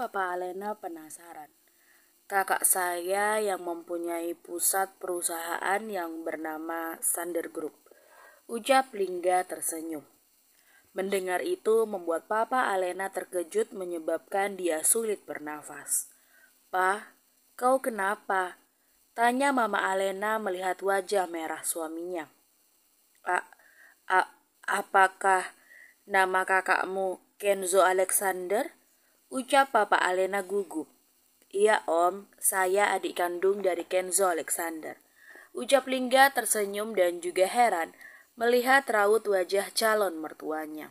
Papa Alena penasaran. Kakak saya yang mempunyai pusat perusahaan yang bernama Sander Group. Ucap Lingga tersenyum. Mendengar itu membuat Papa Alena terkejut menyebabkan dia sulit bernafas. Pa, kau kenapa? Tanya Mama Alena melihat wajah merah suaminya. A, a, apakah nama kakakmu Kenzo Alexander? Ucap Papa Alena gugup. Iya om, saya adik kandung dari Kenzo Alexander. Ucap Lingga tersenyum dan juga heran melihat raut wajah calon mertuanya.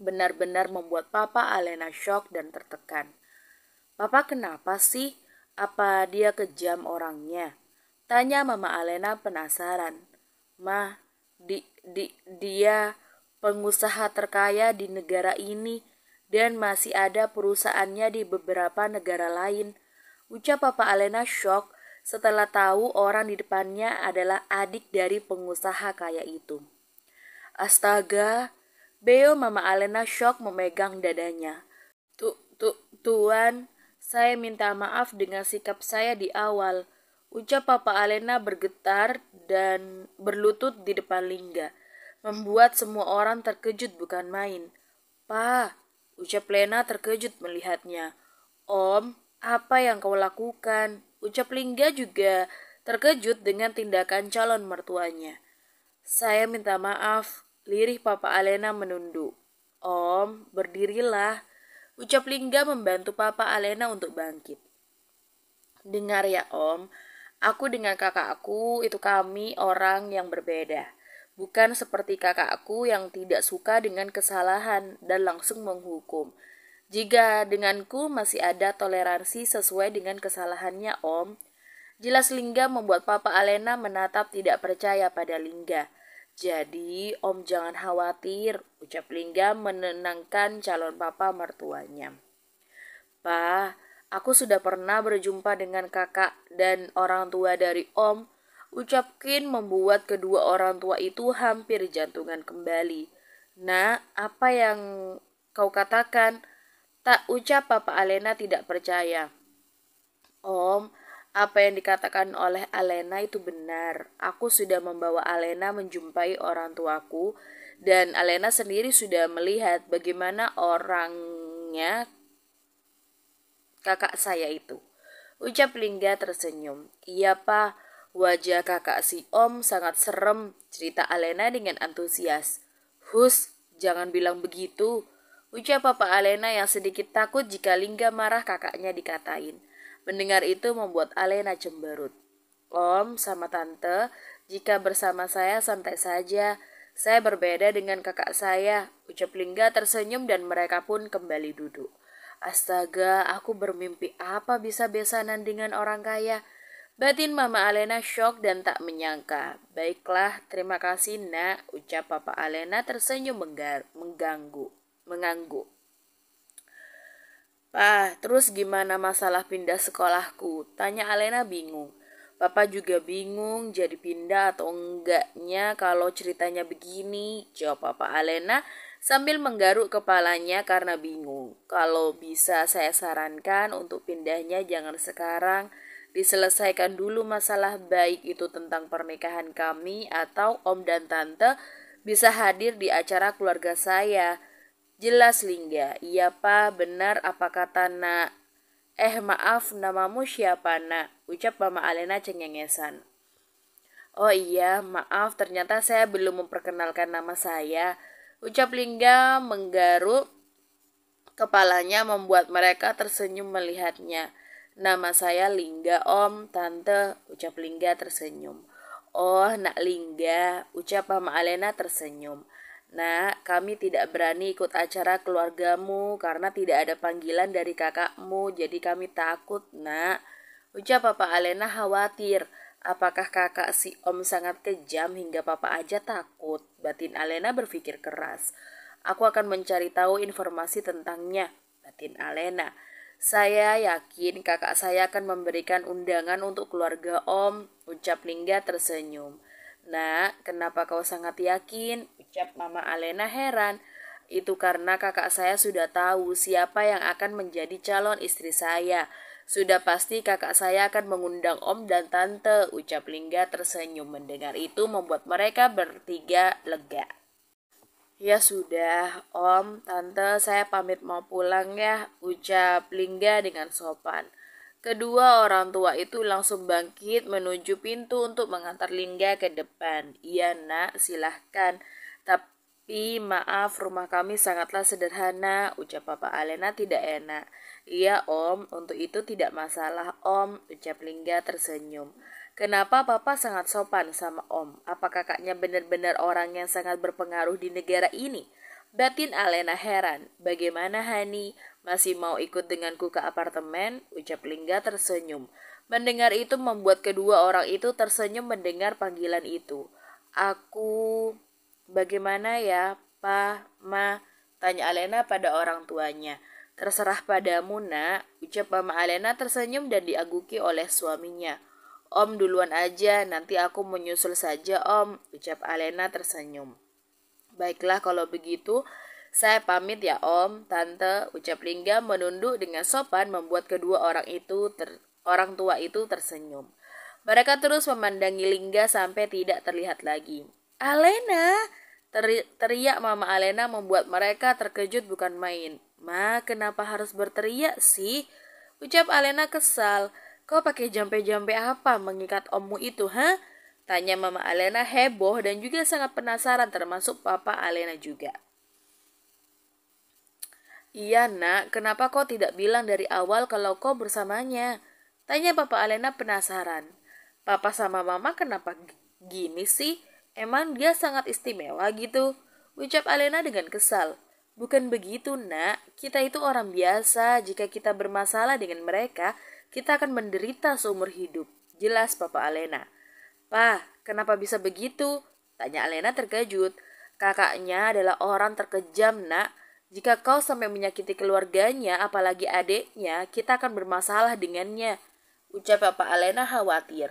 Benar-benar membuat Papa Alena shock dan tertekan. Papa kenapa sih? Apa dia kejam orangnya? Tanya Mama Alena penasaran. Ma, di, di, dia pengusaha terkaya di negara ini dan masih ada perusahaannya di beberapa negara lain. Ucap Papa Alena shock setelah tahu orang di depannya adalah adik dari pengusaha kaya itu. Astaga, Beo Mama Alena shock memegang dadanya. Tu, tu, tuan, saya minta maaf dengan sikap saya di awal. Ucap Papa Alena bergetar dan berlutut di depan Lingga. Membuat semua orang terkejut bukan main. Pa, Ucap Lena terkejut melihatnya. Om, apa yang kau lakukan? Ucap Lingga juga terkejut dengan tindakan calon mertuanya. Saya minta maaf, lirih Papa Alena menunduk. Om, berdirilah. Ucap Lingga membantu Papa Alena untuk bangkit. Dengar ya om, aku dengan kakakku itu kami orang yang berbeda bukan seperti kakakku yang tidak suka dengan kesalahan dan langsung menghukum. Jika denganku masih ada toleransi sesuai dengan kesalahannya, Om. Jelas Lingga membuat Papa Alena menatap tidak percaya pada Lingga. Jadi, Om jangan khawatir, ucap Lingga menenangkan calon papa mertuanya. Pa, aku sudah pernah berjumpa dengan kakak dan orang tua dari Om Ucap Kin membuat kedua orang tua itu hampir jantungan kembali. Nah, apa yang kau katakan? Tak ucap Papa Alena tidak percaya. Om, apa yang dikatakan oleh Alena itu benar. Aku sudah membawa Alena menjumpai orang tuaku dan Alena sendiri sudah melihat bagaimana orangnya kakak saya itu. Ucap Lingga tersenyum. Iya, Pak. Wajah kakak si Om sangat serem, cerita Alena dengan antusias. Hus, jangan bilang begitu. Ucap Papa Alena yang sedikit takut jika Lingga marah kakaknya dikatain. Mendengar itu membuat Alena cemberut. Om sama Tante, jika bersama saya santai saja. Saya berbeda dengan kakak saya. Ucap Lingga tersenyum dan mereka pun kembali duduk. Astaga, aku bermimpi apa bisa besanan dengan orang kaya. Batin Mama Alena shock dan tak menyangka. Baiklah, terima kasih nak, ucap Papa Alena tersenyum menggar, mengganggu, menganggu. Pak, terus gimana masalah pindah sekolahku? Tanya Alena bingung. Papa juga bingung jadi pindah atau enggaknya kalau ceritanya begini, jawab Papa Alena sambil menggaruk kepalanya karena bingung. Kalau bisa saya sarankan untuk pindahnya jangan sekarang, diselesaikan dulu masalah baik itu tentang pernikahan kami atau om dan tante bisa hadir di acara keluarga saya. Jelas Lingga, iya pak benar apa kata nak? Eh maaf namamu siapa nak? Ucap Mama Alena cengengesan. Oh iya, maaf ternyata saya belum memperkenalkan nama saya. Ucap Lingga menggaruk kepalanya membuat mereka tersenyum melihatnya. Nama saya Lingga om, tante, ucap Lingga tersenyum. Oh, nak Lingga, ucap Mama Alena tersenyum. nah kami tidak berani ikut acara keluargamu karena tidak ada panggilan dari kakakmu, jadi kami takut, nak. Ucap Papa Alena khawatir. Apakah kakak si om sangat kejam hingga papa aja takut? Batin Alena berpikir keras. Aku akan mencari tahu informasi tentangnya. Batin Alena. Saya yakin kakak saya akan memberikan undangan untuk keluarga om, ucap Lingga tersenyum. Nah, kenapa kau sangat yakin? Ucap Mama Alena heran. Itu karena kakak saya sudah tahu siapa yang akan menjadi calon istri saya. Sudah pasti kakak saya akan mengundang om dan tante, ucap Lingga tersenyum mendengar itu membuat mereka bertiga lega. Ya sudah, Om, Tante, saya pamit mau pulang ya, ucap Lingga dengan sopan. Kedua orang tua itu langsung bangkit menuju pintu untuk mengantar Lingga ke depan. Iya nak, silahkan. Tapi maaf, rumah kami sangatlah sederhana, ucap Papa Alena tidak enak. Iya om, untuk itu tidak masalah om, ucap Lingga tersenyum. Kenapa papa sangat sopan sama om? Apa kakaknya benar-benar orang yang sangat berpengaruh di negara ini? Batin Alena heran, bagaimana Hani masih mau ikut denganku ke apartemen? Ucap Lingga tersenyum. Mendengar itu membuat kedua orang itu tersenyum mendengar panggilan itu. Aku... Bagaimana ya, pa, ma? Tanya Alena pada orang tuanya. Terserah padamu, nak. Ucap Mama Alena tersenyum dan diaguki oleh suaminya. Om duluan aja, nanti aku menyusul saja om, ucap Alena tersenyum. Baiklah kalau begitu, saya pamit ya om, tante, ucap Lingga menunduk dengan sopan membuat kedua orang itu ter, orang tua itu tersenyum. Mereka terus memandangi Lingga sampai tidak terlihat lagi. Alena, teri, teriak mama Alena membuat mereka terkejut bukan main. Ma, kenapa harus berteriak sih? Ucap Alena kesal. Kau pakai jampe-jampe apa mengikat ommu itu, ha? Tanya Mama Alena heboh dan juga sangat penasaran termasuk Papa Alena juga. Iya nak, kenapa kau tidak bilang dari awal kalau kau bersamanya? Tanya Papa Alena penasaran. Papa sama Mama kenapa gini sih? Emang dia sangat istimewa gitu? Ucap Alena dengan kesal. Bukan begitu, nak. Kita itu orang biasa. Jika kita bermasalah dengan mereka, kita akan menderita seumur hidup, jelas Papa Alena. Pak, kenapa bisa begitu? Tanya Alena terkejut. Kakaknya adalah orang terkejam, nak. Jika kau sampai menyakiti keluarganya, apalagi adiknya, kita akan bermasalah dengannya. Ucap Papa Alena khawatir.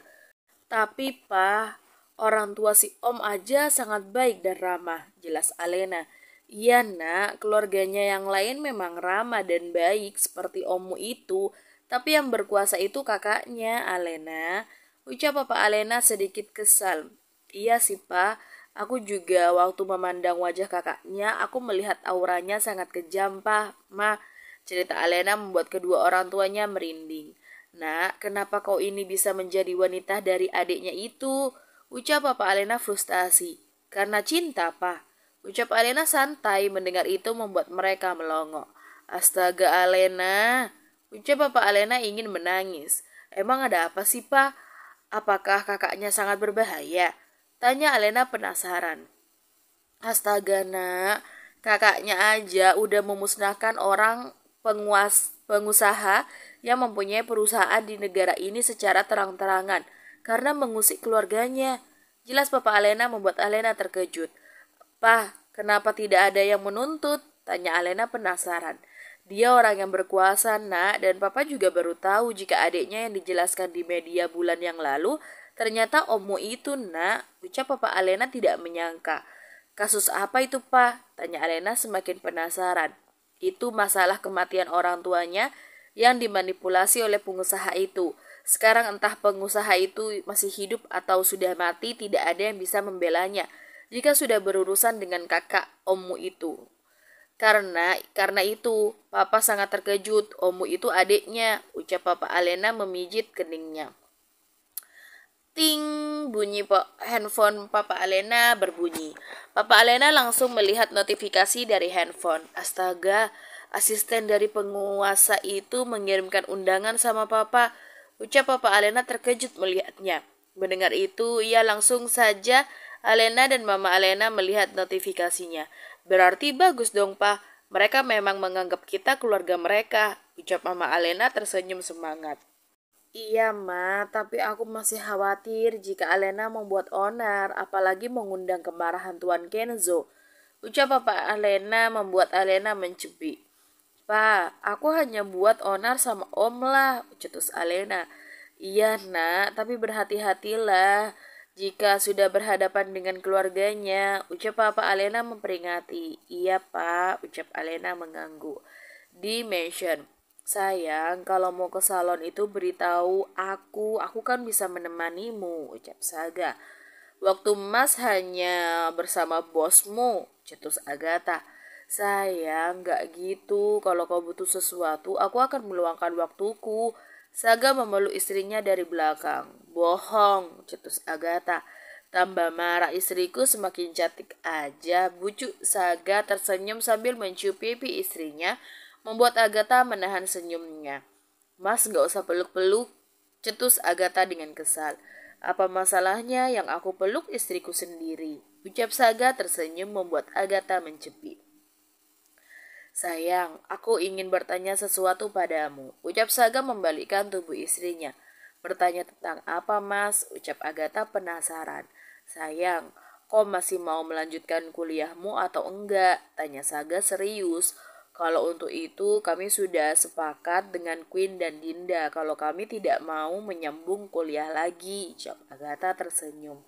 Tapi, Pak, orang tua si Om aja sangat baik dan ramah, jelas Alena. Iya, nak, keluarganya yang lain memang ramah dan baik seperti ommu itu, tapi yang berkuasa itu kakaknya, Alena. Ucap Papa Alena sedikit kesal. Iya sih, Pak. Aku juga waktu memandang wajah kakaknya, aku melihat auranya sangat kejam, Pak. Ma, cerita Alena membuat kedua orang tuanya merinding. Nah, kenapa kau ini bisa menjadi wanita dari adiknya itu? Ucap Papa Alena frustasi. Karena cinta, Pak. Ucap Alena santai mendengar itu membuat mereka melongo. Astaga, Alena. Ucap Papa Alena ingin menangis. Emang ada apa sih, Pak? Apakah kakaknya sangat berbahaya? Tanya Alena penasaran. Astaga, nak. Kakaknya aja udah memusnahkan orang penguas, pengusaha yang mempunyai perusahaan di negara ini secara terang-terangan karena mengusik keluarganya. Jelas Papa Alena membuat Alena terkejut. Pak, kenapa tidak ada yang menuntut? Tanya Alena penasaran. Dia orang yang berkuasa, nak, dan papa juga baru tahu jika adiknya yang dijelaskan di media bulan yang lalu, ternyata omu itu, nak, ucap papa Alena tidak menyangka. Kasus apa itu, pak Tanya Alena semakin penasaran. Itu masalah kematian orang tuanya yang dimanipulasi oleh pengusaha itu. Sekarang entah pengusaha itu masih hidup atau sudah mati, tidak ada yang bisa membelanya. Jika sudah berurusan dengan kakak ommu itu, karena karena itu, papa sangat terkejut. Omu itu adiknya, ucap papa Alena memijit keningnya. Ting, bunyi handphone Papa Alena berbunyi. Papa Alena langsung melihat notifikasi dari handphone. Astaga, asisten dari penguasa itu mengirimkan undangan sama Papa. Ucap Papa Alena terkejut melihatnya. Mendengar itu, ia langsung saja Alena dan Mama Alena melihat notifikasinya. Berarti bagus dong, Pak. Mereka memang menganggap kita keluarga mereka, ucap Mama Alena tersenyum semangat. Iya, Ma, tapi aku masih khawatir jika Alena membuat onar, apalagi mengundang kemarahan Tuan Kenzo. Ucap Papa Alena membuat Alena mencebik. Pa, aku hanya buat onar sama Om lah, cetus Alena. Iya, nak, tapi berhati-hatilah. Jika sudah berhadapan dengan keluarganya, ucap Papa Alena memperingati. Iya Pak, ucap Alena mengganggu. Di mention, sayang kalau mau ke salon itu beritahu aku, aku kan bisa menemanimu, ucap Saga. Waktu Mas hanya bersama bosmu, cetus Agatha. Sayang, gak gitu. Kalau kau butuh sesuatu, aku akan meluangkan waktuku. Saga memeluk istrinya dari belakang. Bohong, cetus Agatha. Tambah marah istriku semakin cantik aja. Bucu Saga tersenyum sambil mencium pipi istrinya, membuat Agatha menahan senyumnya. Mas gak usah peluk-peluk, cetus Agatha dengan kesal. Apa masalahnya yang aku peluk istriku sendiri? Ucap Saga tersenyum membuat Agatha mencepit. Sayang, aku ingin bertanya sesuatu padamu. Ucap Saga membalikkan tubuh istrinya. Bertanya tentang apa, Mas? Ucap Agatha penasaran. Sayang, kau masih mau melanjutkan kuliahmu atau enggak? Tanya Saga serius. Kalau untuk itu, kami sudah sepakat dengan Queen dan Dinda kalau kami tidak mau menyambung kuliah lagi, jawab Agatha tersenyum.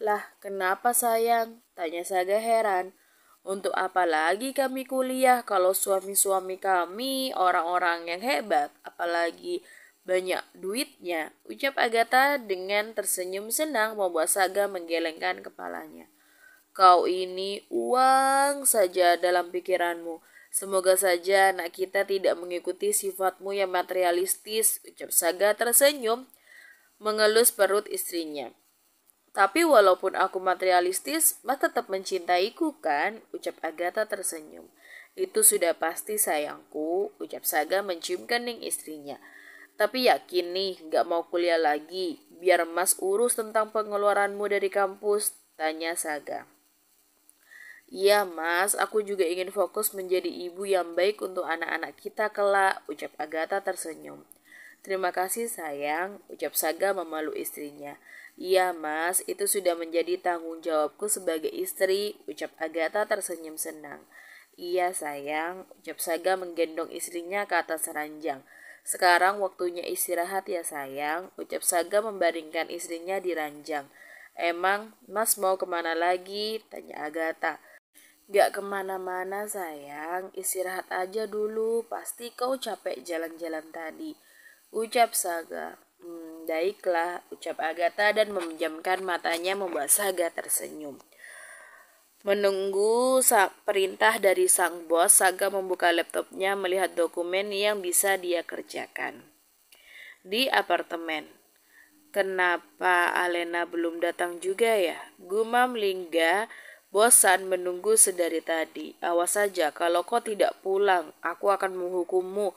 Lah, kenapa sayang? Tanya Saga heran. Untuk apa lagi kami kuliah kalau suami-suami kami orang-orang yang hebat, apalagi banyak duitnya, ucap Agatha dengan tersenyum senang membuat Saga menggelengkan kepalanya. Kau ini uang saja dalam pikiranmu. Semoga saja anak kita tidak mengikuti sifatmu yang materialistis, ucap Saga tersenyum mengelus perut istrinya. Tapi walaupun aku materialistis, Mas tetap mencintaiku kan? Ucap Agatha tersenyum. Itu sudah pasti sayangku, ucap Saga mencium kening istrinya. Tapi yakin nih, gak mau kuliah lagi. Biar Mas urus tentang pengeluaranmu dari kampus, tanya Saga. Iya mas, aku juga ingin fokus menjadi ibu yang baik untuk anak-anak kita kelak, ucap Agatha tersenyum. Terima kasih sayang, ucap Saga memalu istrinya. Iya mas, itu sudah menjadi tanggung jawabku sebagai istri, ucap Agatha tersenyum senang. Iya sayang, ucap Saga menggendong istrinya ke atas ranjang. Sekarang waktunya istirahat ya sayang, ucap Saga membaringkan istrinya di ranjang. Emang mas mau kemana lagi? Tanya Agatha. Gak kemana-mana sayang, istirahat aja dulu, pasti kau capek jalan-jalan tadi. Ucap Saga. Hmm, baiklah, ucap Agatha dan memejamkan matanya membuat Saga tersenyum. Menunggu perintah dari sang bos, Saga membuka laptopnya melihat dokumen yang bisa dia kerjakan. Di apartemen. Kenapa Alena belum datang juga ya? Gumam Lingga bosan menunggu sedari tadi. Awas saja kalau kau tidak pulang, aku akan menghukummu,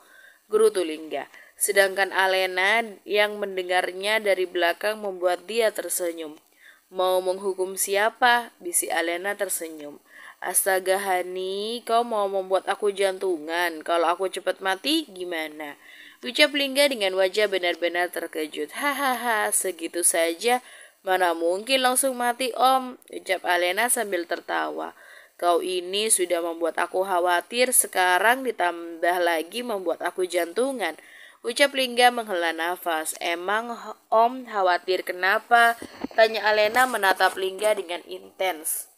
gerutu Lingga. Sedangkan Alena yang mendengarnya dari belakang membuat dia tersenyum. Mau menghukum siapa? Bisi Alena tersenyum. Astaga Hani, kau mau membuat aku jantungan. Kalau aku cepat mati, gimana? Ucap Lingga dengan wajah benar-benar terkejut. Hahaha, segitu saja. Mana mungkin langsung mati om, ucap Alena sambil tertawa. Kau ini sudah membuat aku khawatir, sekarang ditambah lagi membuat aku jantungan. Ucap Lingga menghela nafas. Emang Om khawatir kenapa? Tanya Alena menatap Lingga dengan intens.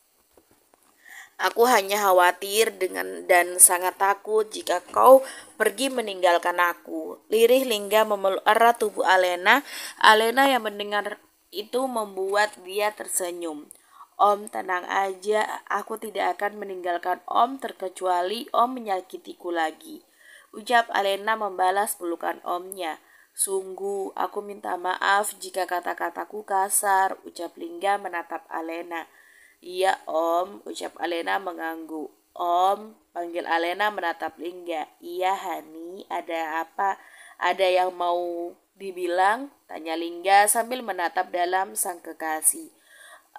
Aku hanya khawatir dengan dan sangat takut jika kau pergi meninggalkan aku. Lirih Lingga memeluk erat tubuh Alena. Alena yang mendengar itu membuat dia tersenyum. Om tenang aja, aku tidak akan meninggalkan Om terkecuali Om menyakitiku lagi. Ucap Alena membalas pelukan omnya. Sungguh, aku minta maaf jika kata-kataku kasar, ucap Lingga menatap Alena. Iya om, ucap Alena mengangguk. Om, panggil Alena menatap Lingga. Iya Hani, ada apa? Ada yang mau dibilang? Tanya Lingga sambil menatap dalam sang kekasih.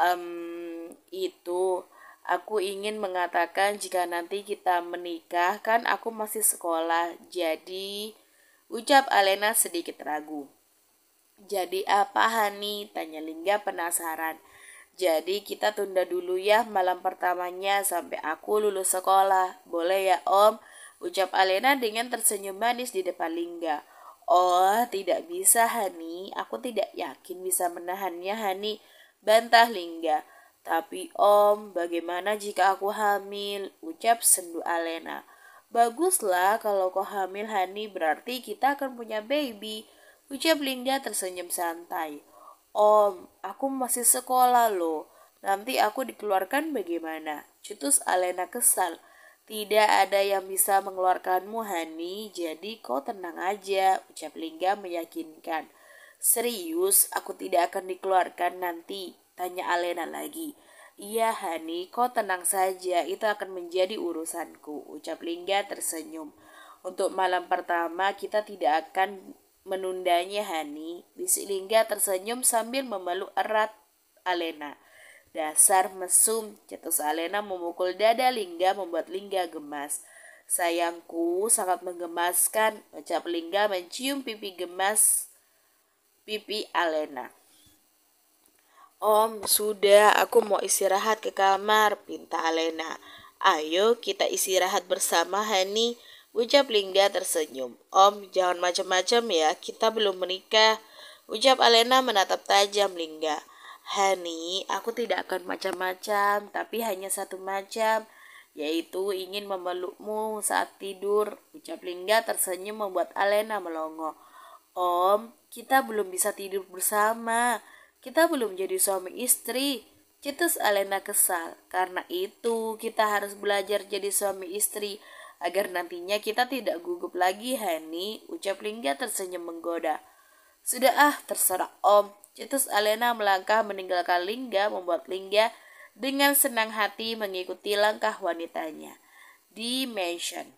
Um, itu Aku ingin mengatakan jika nanti kita menikah kan aku masih sekolah, jadi ucap Alena sedikit ragu. Jadi apa Hani? Tanya Lingga penasaran. Jadi kita tunda dulu ya malam pertamanya sampai aku lulus sekolah. Boleh ya om? Ucap Alena dengan tersenyum manis di depan Lingga. Oh tidak bisa Hani, aku tidak yakin bisa menahannya Hani. Bantah Lingga. Tapi om, bagaimana jika aku hamil? Ucap sendu Alena. Baguslah kalau kau hamil Hani berarti kita akan punya baby. Ucap Lingga tersenyum santai. Om, aku masih sekolah loh. Nanti aku dikeluarkan bagaimana? Cetus Alena kesal. Tidak ada yang bisa mengeluarkanmu, Hani. Jadi kau tenang aja, ucap Lingga meyakinkan. Serius, aku tidak akan dikeluarkan nanti. Tanya Alena lagi. Iya Hani, kau tenang saja, itu akan menjadi urusanku, ucap Lingga tersenyum. Untuk malam pertama kita tidak akan menundanya Hani, bisik Lingga tersenyum sambil memeluk erat Alena. Dasar mesum, cetus Alena memukul dada Lingga membuat Lingga gemas. Sayangku sangat menggemaskan, ucap Lingga mencium pipi gemas pipi Alena. Om, sudah, aku mau istirahat ke kamar, pinta Alena. Ayo kita istirahat bersama, Hani. Ucap Lingga tersenyum. Om, jangan macam-macam ya, kita belum menikah. Ucap Alena menatap tajam Lingga. Hani, aku tidak akan macam-macam, tapi hanya satu macam, yaitu ingin memelukmu saat tidur. Ucap Lingga tersenyum membuat Alena melongo. Om, kita belum bisa tidur bersama. Kita belum jadi suami istri. Cetus Alena kesal. Karena itu, kita harus belajar jadi suami istri agar nantinya kita tidak gugup lagi, Hani, ucap Lingga tersenyum menggoda. Sudah ah, terserah om. Cetus Alena melangkah meninggalkan Lingga, membuat Lingga dengan senang hati mengikuti langkah wanitanya di mansion.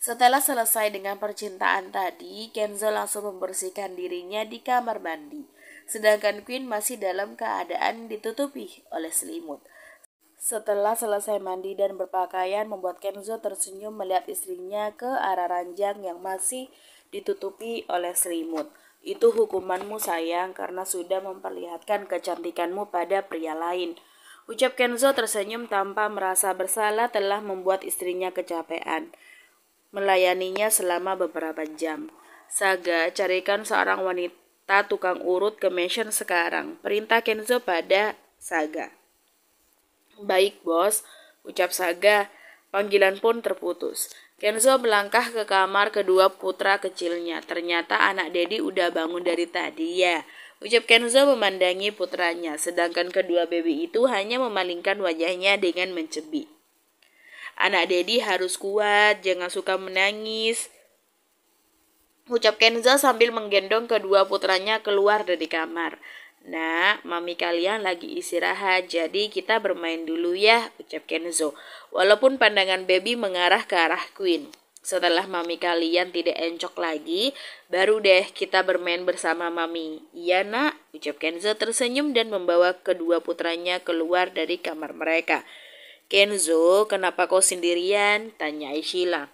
Setelah selesai dengan percintaan tadi, Kenzo langsung membersihkan dirinya di kamar mandi sedangkan Queen masih dalam keadaan ditutupi oleh selimut. Setelah selesai mandi dan berpakaian, membuat Kenzo tersenyum melihat istrinya ke arah ranjang yang masih ditutupi oleh selimut. Itu hukumanmu sayang karena sudah memperlihatkan kecantikanmu pada pria lain. Ucap Kenzo tersenyum tanpa merasa bersalah telah membuat istrinya kecapean. Melayaninya selama beberapa jam. Saga carikan seorang wanita serta tukang urut ke mansion sekarang. Perintah Kenzo pada Saga. Baik bos, ucap Saga. Panggilan pun terputus. Kenzo melangkah ke kamar kedua putra kecilnya. Ternyata anak Dedi udah bangun dari tadi ya. Ucap Kenzo memandangi putranya, sedangkan kedua baby itu hanya memalingkan wajahnya dengan mencebik. Anak Dedi harus kuat, jangan suka menangis. Ucap Kenza sambil menggendong kedua putranya keluar dari kamar. Nah, mami kalian lagi istirahat, jadi kita bermain dulu ya, ucap Kenzo. Walaupun pandangan baby mengarah ke arah Queen. Setelah mami kalian tidak encok lagi, baru deh kita bermain bersama mami. Iya nak, ucap Kenzo tersenyum dan membawa kedua putranya keluar dari kamar mereka. Kenzo, kenapa kau sendirian? Tanya Aishila.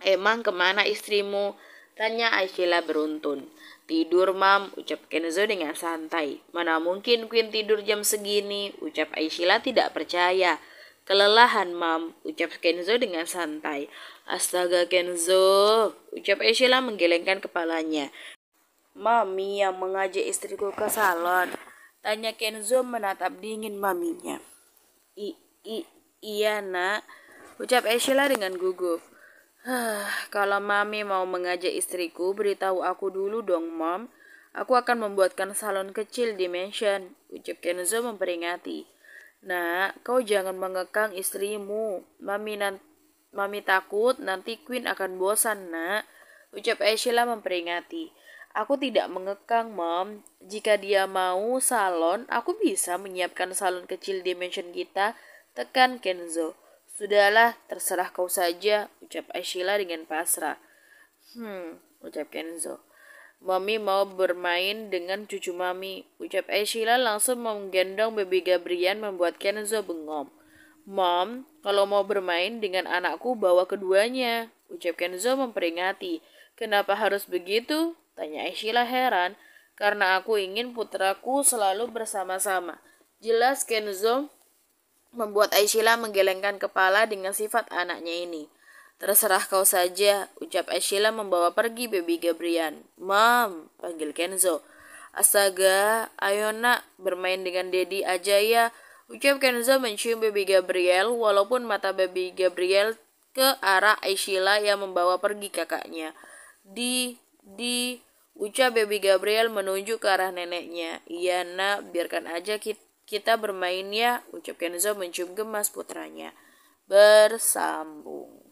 Emang kemana istrimu? Tanya Aishila beruntun. Tidur, Mam, ucap Kenzo dengan santai. Mana mungkin Queen tidur jam segini, ucap Aishila tidak percaya. Kelelahan, Mam, ucap Kenzo dengan santai. Astaga, Kenzo, ucap Aishila menggelengkan kepalanya. Mami yang mengajak istriku ke salon. Tanya Kenzo menatap dingin maminya. I, i, iya, nak, ucap Aishila dengan gugup. Ah, kalau mami mau mengajak istriku, beritahu aku dulu dong, Mom. Aku akan membuatkan salon kecil di mansion, ucap Kenzo memperingati. Nah, kau jangan mengekang istrimu. Mami, mami takut nanti Queen akan bosan, nak. Ucap Aisyah memperingati. Aku tidak mengekang, Mom. Jika dia mau salon, aku bisa menyiapkan salon kecil di mansion kita, tekan Kenzo. Sudahlah, terserah kau saja, ucap Aishila dengan pasrah. Hmm, ucap Kenzo. Mami mau bermain dengan cucu mami, ucap Aishila langsung menggendong baby Gabrian membuat Kenzo bengong. Mom, kalau mau bermain dengan anakku bawa keduanya, ucap Kenzo memperingati. Kenapa harus begitu? Tanya Aishila heran, karena aku ingin putraku selalu bersama-sama. Jelas Kenzo membuat Aishila menggelengkan kepala dengan sifat anaknya ini. Terserah kau saja, ucap Aishila membawa pergi baby Gabrian. Mam, panggil Kenzo. Astaga, ayo nak, bermain dengan Dedi aja ya. Ucap Kenzo mencium baby Gabriel walaupun mata baby Gabriel ke arah Aishila yang membawa pergi kakaknya. Di, di, ucap baby Gabriel menunjuk ke arah neneknya. Iya nak, biarkan aja kita kita bermain ya ucap Kenzo mencium gemas putranya. Bersambung.